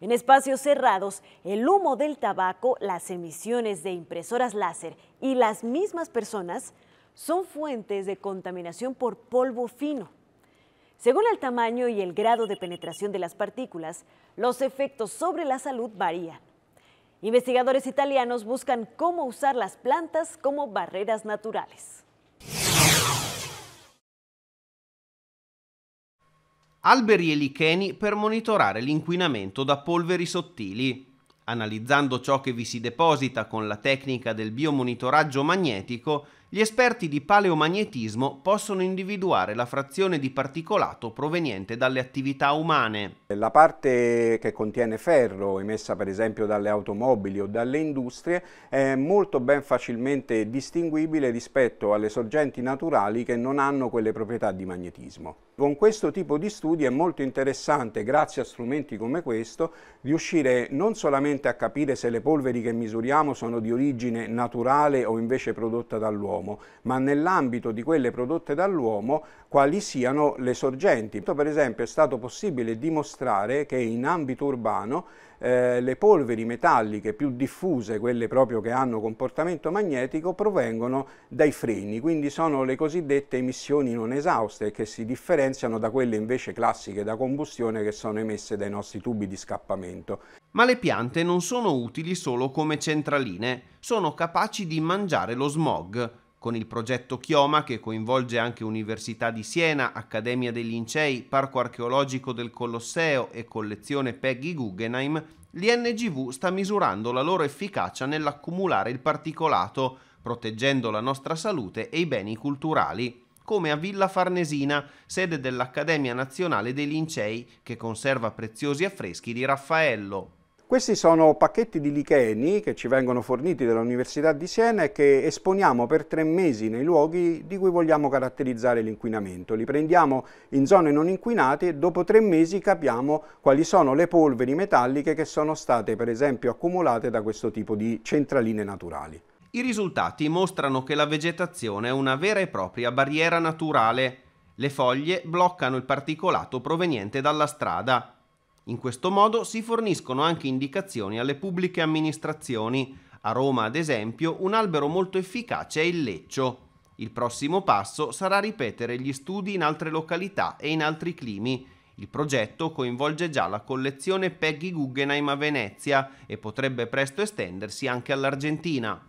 En espacios cerrados, el humo del tabaco, las emisiones de impresoras láser y las mismas personas son fuentes de contaminación por polvo fino. Según el tamaño y el grado de penetración de las partículas, los efectos sobre la salud varían. Investigadores italianos buscan cómo usar las plantas como barreras naturales. alberi e licheni per monitorare l'inquinamento da polveri sottili. Analizzando ciò che vi si deposita con la tecnica del biomonitoraggio magnetico, gli esperti di paleomagnetismo possono individuare la frazione di particolato proveniente dalle attività umane. La parte che contiene ferro, emessa per esempio dalle automobili o dalle industrie, è molto ben facilmente distinguibile rispetto alle sorgenti naturali che non hanno quelle proprietà di magnetismo. Con questo tipo di studi è molto interessante, grazie a strumenti come questo, riuscire non solamente a capire se le polveri che misuriamo sono di origine naturale o invece prodotta dall'uomo, dall'uomo, ma nell'ambito di quelle prodotte dall'uomo quali siano le sorgenti. Per esempio è stato possibile dimostrare che in ambito urbano eh, le polveri metalliche più diffuse, quelle proprio che hanno comportamento magnetico, provengono dai freni, quindi sono le cosiddette emissioni non esauste che si differenziano da quelle invece classiche da combustione che sono emesse dai nostri tubi di scappamento. Ma le piante non sono utili solo come centraline, sono capaci di mangiare lo smog, con il progetto Chioma che coinvolge anche Università di Siena, Accademia dei Lincei, Parco archeologico del Colosseo e collezione Peggy Guggenheim, l'INGV sta misurando la loro efficacia nell'accumulare il particolato, proteggendo la nostra salute e i beni culturali come a Villa Farnesina, sede dell'Accademia Nazionale dei Lincei, che conserva preziosi affreschi di Raffaello, questi sono pacchetti di licheni che ci vengono forniti dall'Università di Siena e che esponiamo per tre mesi nei luoghi di cui vogliamo caratterizzare l'inquinamento. Li prendiamo in zone non inquinate e dopo tre mesi capiamo quali sono le polveri metalliche che sono state per esempio accumulate da questo tipo di centraline naturali. I risultati mostrano che la vegetazione è una vera e propria barriera naturale. Le foglie bloccano il particolato proveniente dalla strada in questo modo si forniscono anche indicazioni alle pubbliche amministrazioni. A Roma, ad esempio, un albero molto efficace è il leccio. Il prossimo passo sarà ripetere gli studi in altre località e in altri climi. Il progetto coinvolge già la collezione Peggy Guggenheim a Venezia e potrebbe presto estendersi anche all'Argentina.